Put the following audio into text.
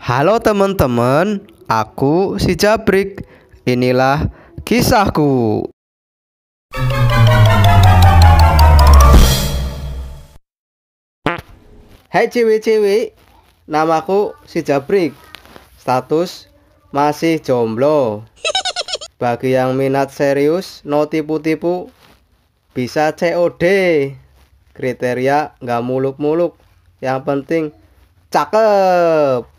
Halo teman-teman, aku si Jabrik. Inilah kisahku. Hai cewek-cewek, namaku si Jabrik. Status masih jomblo. Bagi yang minat serius, no tipu-tipu, bisa COD. Kriteria nggak muluk-muluk, yang penting cakep.